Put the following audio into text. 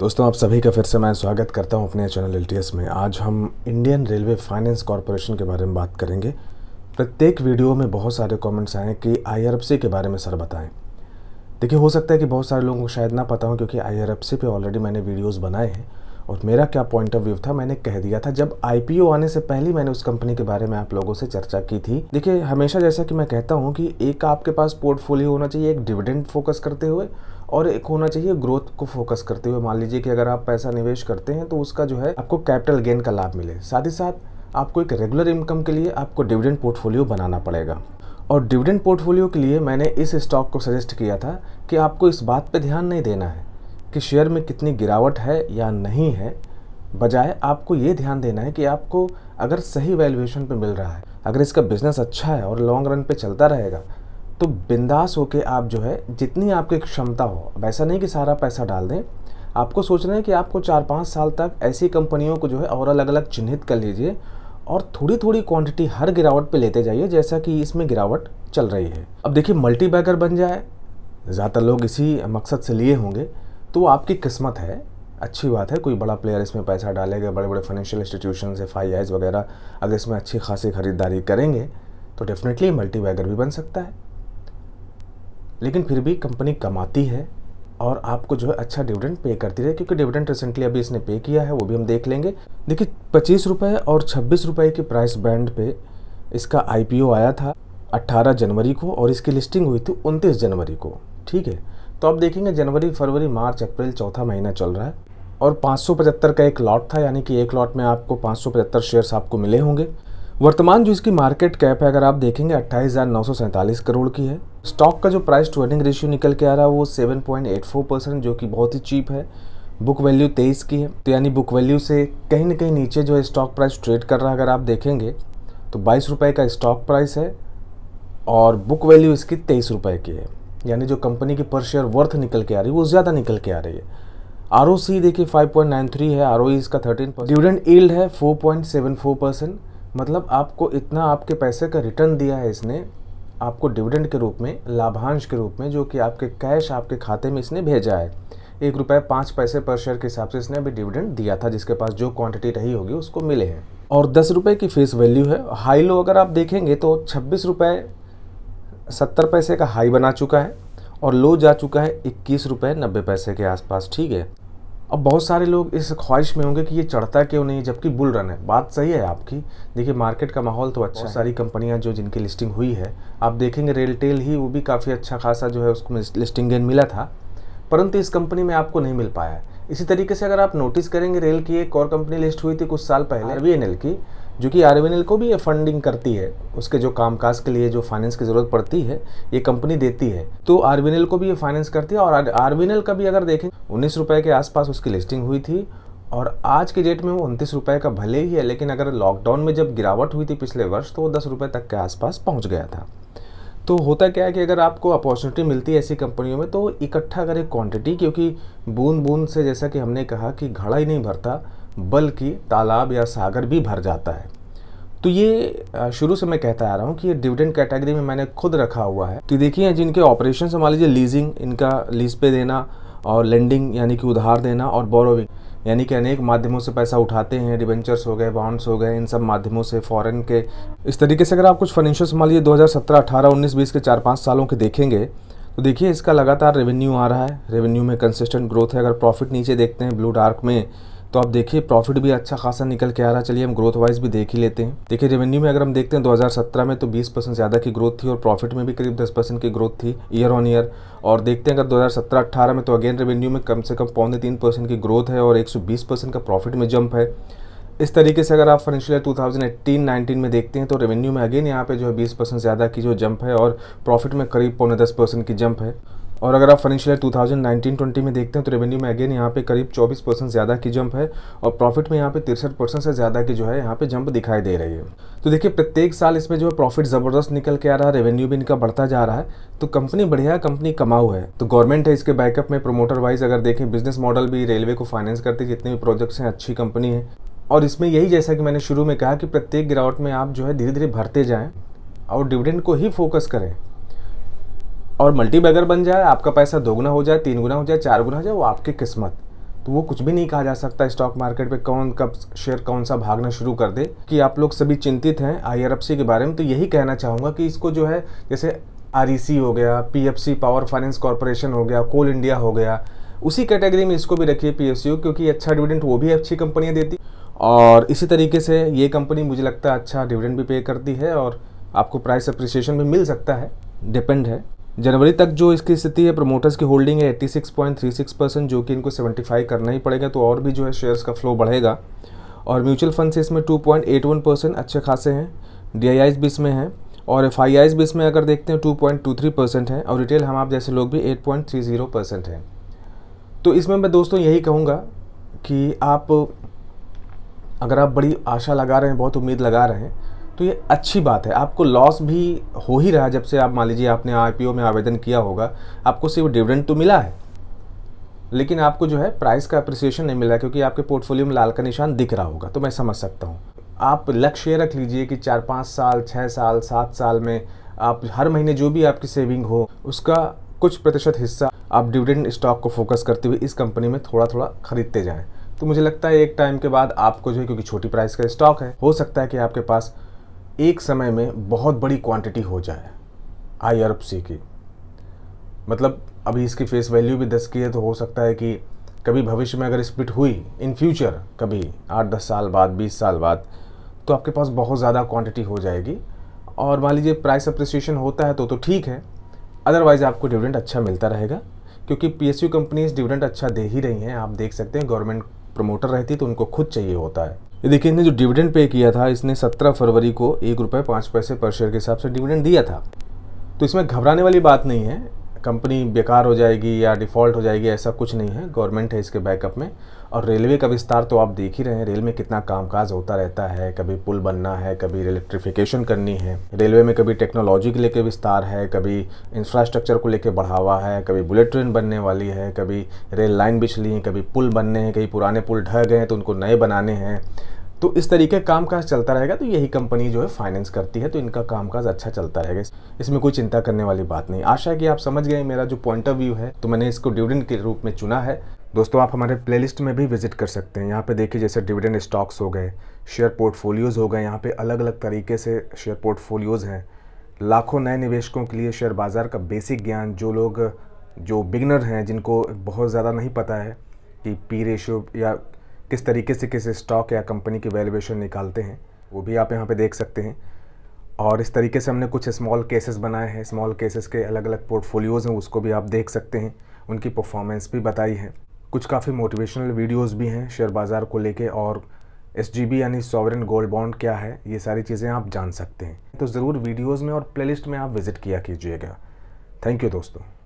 दोस्तों आप सभी का फिर से मैं स्वागत करता हूं अपने चैनल एल में आज हम इंडियन रेलवे फाइनेंस कॉरपोरेशन के बारे में बात करेंगे प्रत्येक वीडियो में बहुत सारे कमेंट्स आए कि आई के बारे में सर बताएं देखिए हो सकता है कि बहुत सारे लोगों को शायद ना पता हो क्योंकि आई पे ऑलरेडी मैंने वीडियोज़ बनाए हैं और मेरा क्या पॉइंट ऑफ व्यू था मैंने कह दिया था जब आई आने से पहले मैंने उस कंपनी के बारे में आप लोगों से चर्चा की थी देखिए हमेशा जैसा कि मैं कहता हूँ कि एक आपके पास पोर्टफोलियो होना चाहिए एक डिविडेंड फोकस करते हुए और एक होना चाहिए ग्रोथ को फोकस करते हुए मान लीजिए कि अगर आप पैसा निवेश करते हैं तो उसका जो है आपको कैपिटल गेन का लाभ मिले साथ ही साथ आपको एक रेगुलर इनकम के लिए आपको डिविडेंड पोर्टफोलियो बनाना पड़ेगा और डिविडेंड पोर्टफोलियो के लिए मैंने इस स्टॉक को सजेस्ट किया था कि आपको इस बात पर ध्यान नहीं देना है कि शेयर में कितनी गिरावट है या नहीं है बजाय आपको ये ध्यान देना है कि आपको अगर सही वैल्यूएशन पे मिल रहा है अगर इसका बिजनेस अच्छा है और लॉन्ग रन पे चलता रहेगा तो बिंदास होकर आप जो है जितनी आपकी क्षमता हो अब ऐसा नहीं कि सारा पैसा डाल दें आपको सोचना है कि आपको चार पाँच साल तक ऐसी कंपनियों को जो है और अलग अलग चिन्हित कर लीजिए और थोड़ी थोड़ी क्वांटिटी हर गिरावट पे लेते जाइए जैसा कि इसमें गिरावट चल रही है अब देखिए मल्टी बैगर बन जाए ज़्यादातर लोग इसी मकसद से लिए होंगे तो वो आपकी किस्मत है अच्छी बात है कोई बड़ा प्लेयर इसमें पैसा डालेगा बड़े बड़े फाइनेंशियल इंस्टीट्यूशन एफ आई वगैरह अगर इसमें अच्छी खासी खरीदारी करेंगे तो डेफिनेटली मल्टी बैगर भी बन सकता है लेकिन फिर भी कंपनी कमाती है और आपको जो है अच्छा डिविडेंड पे करती रहे क्योंकि डिविडेंड रिसेंटली अभी इसने पे किया है वो भी हम देख लेंगे देखिए पच्चीस रुपये और छब्बीस रुपये के प्राइस बैंड पे इसका आईपीओ आया था 18 जनवरी को और इसकी लिस्टिंग हुई थी उनतीस जनवरी को ठीक है तो आप देखेंगे जनवरी फरवरी मार्च अप्रैल चौथा महीना चल रहा है और पाँच का एक लॉट था यानी कि एक लॉट में आपको पाँच शेयर्स आपको मिले होंगे वर्तमान जो इसकी मार्केट कैप है अगर आप देखेंगे अट्ठाईस करोड़ की है स्टॉक का जो प्राइस टू अर्निंग रेशियो निकल के आ रहा है वो 7.84 परसेंट जो कि बहुत ही चीप है बुक वैल्यू तेईस की है तो यानी बुक वैल्यू से कहीं ना कहीं नीचे जो है स्टॉक प्राइस ट्रेड कर रहा है अगर आप देखेंगे तो बाईस रुपये का स्टॉक प्राइस है और बुक वैल्यू इसकी तेईस रुपये की है यानी जो कंपनी की पर शेयर वर्थ निकल के आ रही है वो ज़्यादा निकल के आ रही है आर देखिए 5.93 है आर e इसका 13 परसेंट डिविडेंड ईल्ड है 4.74 परसेंट मतलब आपको इतना आपके पैसे का रिटर्न दिया है इसने आपको डिविडेंड के रूप में लाभांश के रूप में जो कि आपके कैश आपके खाते में इसने भेजा है एक रुपये पाँच पैसे पर शेयर के हिसाब से इसने अभी डिविडेंड दिया था जिसके पास जो क्वांटिटी रही होगी उसको मिले हैं और दस रुपये की फेस वैल्यू है हाई लो अगर आप देखेंगे तो छब्बीस रुपये सत्तर पैसे का हाई बना चुका है और लो जा चुका है इक्कीस रुपये नब्बे पैसे के आसपास ठीक है अब बहुत सारे लोग इस ख्वाहिश में होंगे कि ये चढ़ता क्यों नहीं जबकि बुल रन है बात सही है आपकी देखिए मार्केट का माहौल तो अच्छा है सारी कंपनियां जो जिनकी लिस्टिंग हुई है आप देखेंगे रेलटेल ही वो भी काफ़ी अच्छा खासा जो है उसको लिस्टिंग गेन मिला था परंतु इस कंपनी में आपको नहीं मिल पाया इसी तरीके से अगर आप नोटिस करेंगे रेल की एक और कंपनी लिस्ट हुई थी कुछ साल पहले आर हाँ। की जो कि आर को भी ये फंडिंग करती है उसके जो कामकाज के लिए जो फाइनेंस की ज़रूरत पड़ती है ये कंपनी देती है तो आर को भी ये फाइनेंस करती है और आर का भी अगर देखें उन्नीस रुपये के आसपास उसकी लिस्टिंग हुई थी और आज के डेट में वो उनतीस रुपये का भले ही है लेकिन अगर लॉकडाउन में जब गिरावट हुई थी पिछले वर्ष तो वो दस रुपये तक के आसपास पहुंच गया था तो होता क्या है कि अगर आपको अपॉर्चुनिटी मिलती है ऐसी कंपनियों में तो इकट्ठा करें क्वांटिटी क्योंकि बूंद बूंद से जैसा कि हमने कहा कि घड़ा ही नहीं भरता बल्कि तालाब या सागर भी भर जाता है तो ये शुरू से मैं कहता आ रहा हूँ कि ये डिविडेंड कैटेगरी में मैंने खुद रखा हुआ है तो देखिए जिनके ऑपरेशन मान लीजिए लीजिंग इनका लीज पे देना और लेंडिंग यानी कि उधार देना और बोरोविंग यानी कि अनेक माध्यमों से पैसा उठाते हैं डिवेंचर्स हो गए बॉन्ड्स हो गए इन सब माध्यमों से फॉरेन के इस तरीके से अगर आप कुछ फाइनेंशियल मान लीजिए 2017, 18, 19, 20 के चार पाँच सालों के देखेंगे तो देखिए इसका लगातार रेवेन्यू आ रहा है रेवेन्यू में कंसिस्टेंट ग्रोथ है अगर प्रॉफिट नीचे देखते हैं ब्लू डार्क में तो आप देखिए प्रॉफिट भी अच्छा खासा निकल के आ रहा चलिए हम ग्रोथ वाइज भी देख ही लेते हैं देखिए रेवेन्यू में अगर हम देखते हैं 2017 में तो 20 परसेंट ज़्यादा की ग्रोथ थी और प्रॉफिट में भी करीब 10 परसेंट की ग्रोथ थी ईयर ऑन ईयर और देखते हैं अगर 2017-18 में तो अगेन रेवेन्यू में कम से कम पौने तीन परसेंट की ग्रोथ है और एक परसेंट का प्रॉफिट में जंप है इस तरीके से अगर आप फाइनेंशियल टू थाउजेंड में देखते हैं तो रेवेन्यू में अगेन यहाँ पे जो है बीस परसेंट ज़्यादा की जो जंप है और प्रॉफिट में करीब पौने दस परसेंट की जंप है और अगर आप फाइनेंशियल ईयर 2019-20 में देखते हैं तो रेवेन्यू में अगेन यहाँ पे करीब 24 परसेंट ज़्यादा की जंप है और प्रॉफिट में यहाँ पे तिरसठ परसेंट से ज़्यादा की जो है यहाँ पे जंप दिखाई दे रही है तो देखिए प्रत्येक साल इसमें जो है प्रॉफिट ज़बरदस्त निकल के आ रहा है रेवेन्यू भी इनका बढ़ता जा रहा है तो कंपनी बढ़िया कंपनी कमाऊ है तो गवर्नमेंट है इसके बैकअप में प्रोमोटर वाइज अगर देखें बिजनेस मॉडल भी रेलवे को फाइनेंस करती जितने भी प्रोजेक्ट्स हैं अच्छी कंपनी है और इसमें यही जैसा कि मैंने शुरू में कहा कि प्रत्येक गिरावट में आप जो है धीरे धीरे भरते जाएँ और डिविडेंड को ही फोकस करें और मल्टी बैगर बन जाए आपका पैसा दोगुना हो जाए तीन गुना हो जाए चार गुना हो जाए वो आपकी किस्मत तो वो कुछ भी नहीं कहा जा सकता स्टॉक मार्केट पे कौन कब शेयर कौन सा भागना शुरू कर दे कि आप लोग सभी चिंतित हैं आई के बारे में तो यही कहना चाहूँगा कि इसको जो है जैसे आर e हो गया पी पावर फाइनेंस कॉरपोरेशन हो गया कोल इंडिया हो गया उसी कैटेगरी में इसको भी रखिए पी क्योंकि अच्छा डिविडेंट वो भी अच्छी कंपनियाँ देती और इसी तरीके से ये कंपनी मुझे लगता है अच्छा डिविडेंड भी पे करती है और आपको प्राइस अप्रिसिएशन भी मिल सकता है डिपेंड है जनवरी तक जो इसकी स्थिति है प्रमोटर्स की होल्डिंग है 86.36 परसेंट जो कि इनको 75 करना ही पड़ेगा तो और भी जो है शेयर्स का फ्लो बढ़ेगा और म्यूचुअल फंड से इसमें 2.81 परसेंट अच्छे खासे हैं डी भी इसमें हैं और एफ आई भी इसमें अगर देखते हैं थ्री परसेंट हैं और रिटेल हम आप जैसे लोग भी जीरो परसेंट हैं तो इसमें मैं दोस्तों यही कहूँगा कि आप अगर आप बड़ी आशा लगा रहे हैं बहुत उम्मीद लगा रहे हैं तो ये अच्छी बात है आपको लॉस भी हो ही रहा जब से आप मान लीजिए आपने आई में आवेदन किया होगा आपको सिर्फ डिविडेंड तो मिला है लेकिन आपको जो है प्राइस का अप्रिसिएशन नहीं मिला क्योंकि आपके पोर्टफोलियो में लाल का निशान दिख रहा होगा तो मैं समझ सकता हूँ आप लक्ष्य रख लीजिए कि चार पाँच साल छः साल सात साल में आप हर महीने जो भी आपकी सेविंग हो उसका कुछ प्रतिशत हिस्सा आप डिविडेंड स्टॉक को फोकस करते हुए इस कंपनी में थोड़ा थोड़ा खरीदते जाएँ तो मुझे लगता है एक टाइम के बाद आपको जो है क्योंकि छोटी प्राइस का स्टॉक है हो सकता है कि आपके पास एक समय में बहुत बड़ी क्वांटिटी हो जाए आई अरब सी की मतलब अभी इसकी फेस वैल्यू भी दस की है तो हो सकता है कि कभी भविष्य में अगर स्प्लिट हुई इन फ्यूचर कभी आठ दस साल बाद बीस साल बाद तो आपके पास बहुत ज़्यादा क्वांटिटी हो जाएगी और मान लीजिए प्राइस अप्रिसिएशन होता है तो तो ठीक है अदरवाइज़ आपको डिविडेंड अच्छा मिलता रहेगा क्योंकि यू कंपनीज डिविडेंड अच्छा दे ही रही हैं आप देख सकते हैं गवर्नमेंट प्रमोटर रहती तो उनको खुद चाहिए होता है ये देखिए इसने जो डिविडेंड पे किया था इसने 17 फरवरी को एक रुपये पाँच पैसे पर शेयर के हिसाब से डिविडेंड दिया था तो इसमें घबराने वाली बात नहीं है कंपनी बेकार हो जाएगी या डिफ़ॉल्ट हो जाएगी ऐसा कुछ नहीं है गवर्नमेंट है इसके बैकअप में और रेलवे का विस्तार तो आप देख ही रहे हैं रेल में कितना कामकाज होता रहता है कभी पुल बनना है कभी इलेक्ट्रिफिकेशन करनी है रेलवे में कभी टेक्नोलॉजी के लेके विस्तार है कभी इंफ्रास्ट्रक्चर को लेके बढ़ावा है कभी बुलेट ट्रेन बनने वाली है कभी रेल लाइन बिछली है कभी पुल बनने हैं कभी पुराने पुल ढह गए हैं तो उनको नए बनाने हैं तो इस तरीके कामकाज चलता रहेगा तो यही कंपनी जो है फाइनेंस करती है तो इनका कामकाज अच्छा चलता रहेगा इसमें कोई चिंता करने वाली बात नहीं आशा है कि आप समझ गए मेरा जो पॉइंट ऑफ व्यू है तो मैंने इसको डिविडेंड के रूप में चुना है दोस्तों आप हमारे प्लेलिस्ट में भी विजिट कर सकते हैं यहाँ पे देखिए जैसे डिविडेंड स्टॉक्स हो गए शेयर पोर्टफोलियोज़ हो गए यहाँ पे अलग अलग तरीके से शेयर पोर्टफोलियोज़ हैं लाखों नए निवेशकों के लिए शेयर बाज़ार का बेसिक ज्ञान जो लोग जो बिगनर हैं जिनको बहुत ज़्यादा नहीं पता है कि पी रेशियो या किस तरीके से किसी स्टॉक या कंपनी की वैल्यूएशन निकालते हैं वो भी आप यहाँ पे देख सकते हैं और इस तरीके से हमने कुछ स्मॉल केसेस बनाए हैं स्मॉल केसेस के अलग अलग पोर्टफोलियोज़ हैं उसको भी आप देख सकते हैं उनकी परफॉर्मेंस भी बताई है कुछ काफ़ी मोटिवेशनल वीडियोज़ भी हैं शेयर बाज़ार को लेके और एस यानी सॉवरन गोल्ड बॉन्ड क्या है ये सारी चीज़ें आप जान सकते हैं तो ज़रूर वीडियोज़ में और प्लेलिस्ट में आप विज़िट किया कीजिएगा थैंक यू दोस्तों